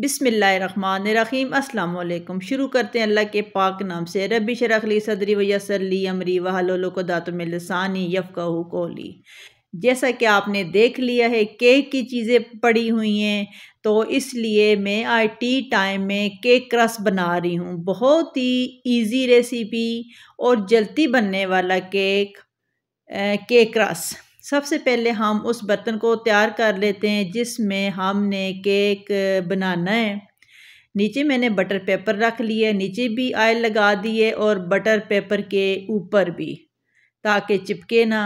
बिसमीम अल्लाम शुरू करते हैं अल्लाह के पाक नाम से रबी शरखली सदरी वसली अमरी वहलोलो को कोली जैसा कि आपने देख लिया है केक की चीज़ें पड़ी हुई हैं तो इसलिए मैं आज टी टाइम में केक क्रस बना रही हूँ बहुत ही ईज़ी रेसिपी और जल्दी बनने वाला केक केक रस सबसे पहले हम उस बर्तन को तैयार कर लेते हैं जिसमें हमने केक बनाना है नीचे मैंने बटर पेपर रख लिया नीचे भी आयल लगा दिए और बटर पेपर के ऊपर भी ताकि चिपके ना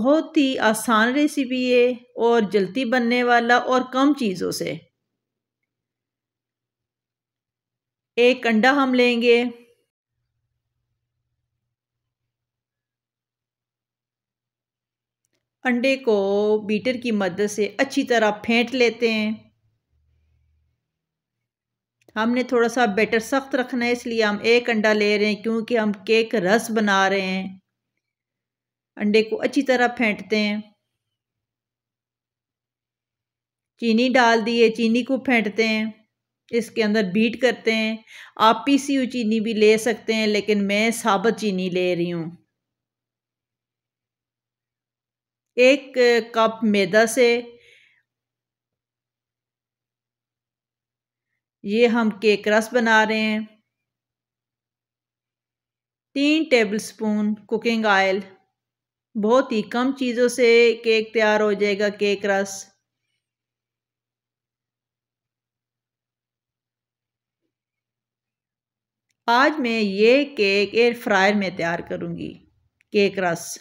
बहुत ही आसान रेसिपी है और जल्दी बनने वाला और कम चीज़ों से एक अंडा हम लेंगे अंडे को बीटर की मदद से अच्छी तरह फेंट लेते हैं हमने थोड़ा सा बैटर सख्त रखना है इसलिए हम एक अंडा ले रहे हैं क्योंकि हम केक रस बना रहे हैं अंडे को अच्छी तरह फेंटते हैं चीनी डाल दिए चीनी को फेंटते हैं इसके अंदर बीट करते हैं आप पीसी हुई चीनी भी ले सकते हैं लेकिन मैं साबत चीनी ले रही हूँ एक कप मैदा से ये हम केक रस बना रहे हैं तीन टेबलस्पून कुकिंग ऑयल बहुत ही कम चीज़ों से केक तैयार हो जाएगा केक रस आज मैं ये केक एयर फ्रायर में तैयार करूंगी केक रस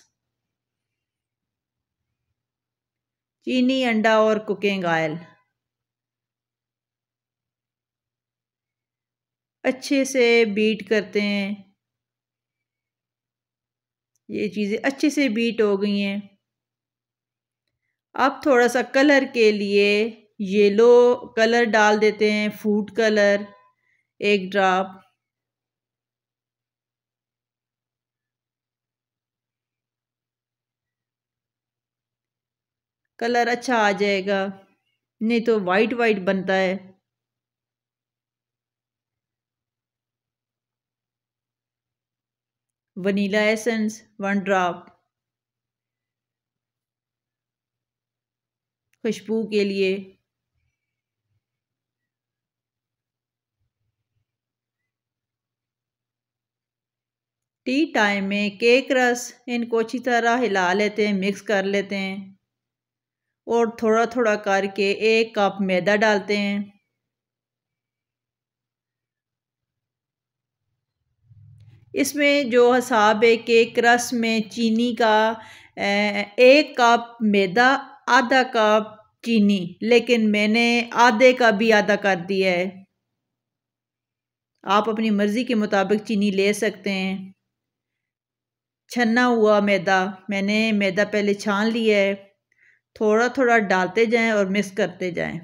चीनी अंडा और कुकिंग ऑयल अच्छे से बीट करते हैं ये चीज़ें अच्छे से बीट हो गई हैं अब थोड़ा सा कलर के लिए येलो कलर डाल देते हैं फूड कलर एक ड्रॉप कलर अच्छा आ जाएगा नहीं तो वाइट वाइट बनता है वनीला एसेंस वन ड्राप खुशबू के लिए टी टाइम में केक रस इनको अच्छी तरह हिला लेते हैं मिक्स कर लेते हैं और थोड़ा थोड़ा करके एक कप मैदा डालते हैं इसमें जो हिसाब है कि क्रस में चीनी का एक कप मैदा आधा कप चीनी लेकिन मैंने आधे का भी आधा कर दिया है आप अपनी मर्ज़ी के मुताबिक चीनी ले सकते हैं छन्ना हुआ मैदा मैंने मैदा पहले छान लिया है थोड़ा थोड़ा डालते जाएं और मिक्स करते जाएं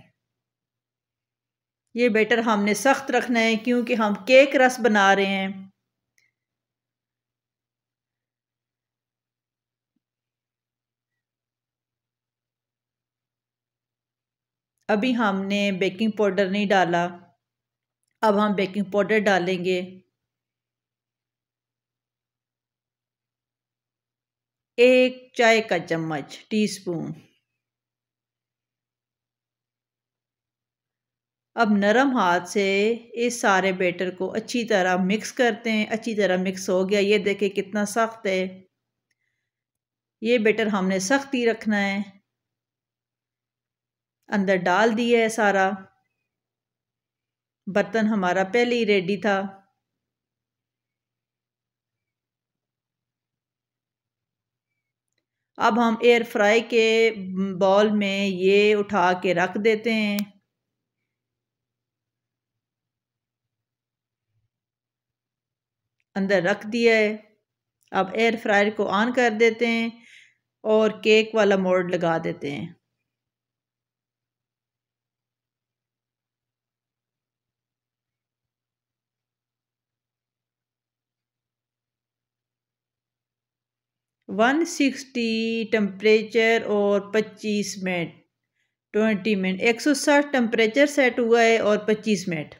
ये बैटर हमने सख्त रखना है क्योंकि हम केक रस बना रहे हैं अभी हमने बेकिंग पाउडर नहीं डाला अब हम बेकिंग पाउडर डालेंगे एक चाय का चम्मच टीस्पून अब नरम हाथ से इस सारे बेटर को अच्छी तरह मिक्स करते हैं अच्छी तरह मिक्स हो गया ये देखें कितना सख्त है ये बेटर हमने सख्त ही रखना है अंदर डाल दिया है सारा बर्तन हमारा पहले ही रेडी था अब हम एयर फ्राई के बॉल में ये उठा के रख देते हैं अंदर रख दिया है अब एयर फ्रायर को ऑन कर देते हैं और केक वाला मोड लगा देते हैं वन सिक्सटी टम्परेचर और पच्चीस मिनट ट्वेंटी मिनट एक सौ साठ टम्परेचर सेट हुआ है और पच्चीस मिनट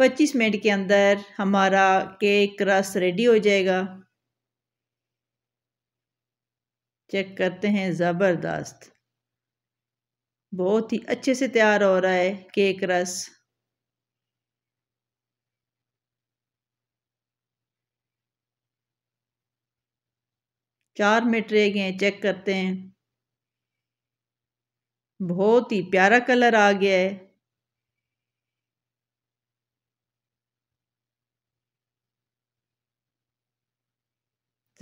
25 मिनट के अंदर हमारा केक रस रेडी हो जाएगा चेक करते हैं ज़बरदस्त बहुत ही अच्छे से तैयार हो रहा है केक रस चार मिनट रह गए चेक करते हैं बहुत ही प्यारा कलर आ गया है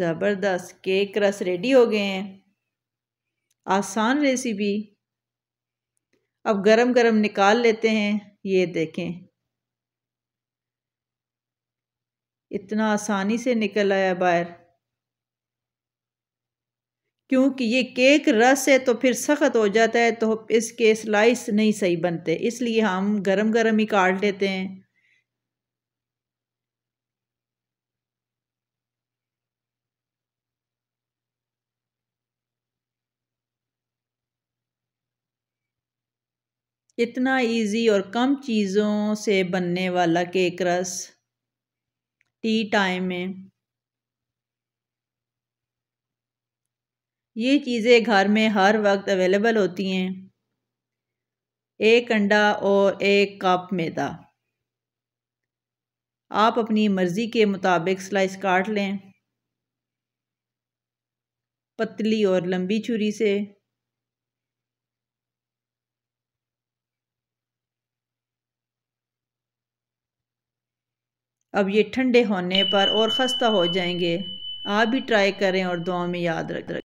ज़बरदस्त केक रस रेडी हो गए हैं आसान रेसिपी अब गरम गरम निकाल लेते हैं ये देखें इतना आसानी से निकल आया बाहर क्योंकि ये केक रस है तो फिर सख्त हो जाता है तो इसके स्लाइस नहीं सही बनते इसलिए हम गरम गरम ही काट लेते हैं इतना इजी और कम चीज़ों से बनने वाला केक रस टी टाइम में ये चीज़ें घर में हर वक्त अवेलेबल होती हैं एक अंडा और एक कप मैदा आप अपनी मर्ज़ी के मुताबिक स्लाइस काट लें पतली और लंबी छुरी से अब ये ठंडे होने पर और ख़स्ता हो जाएंगे आप भी ट्राई करें और दुआ में याद रख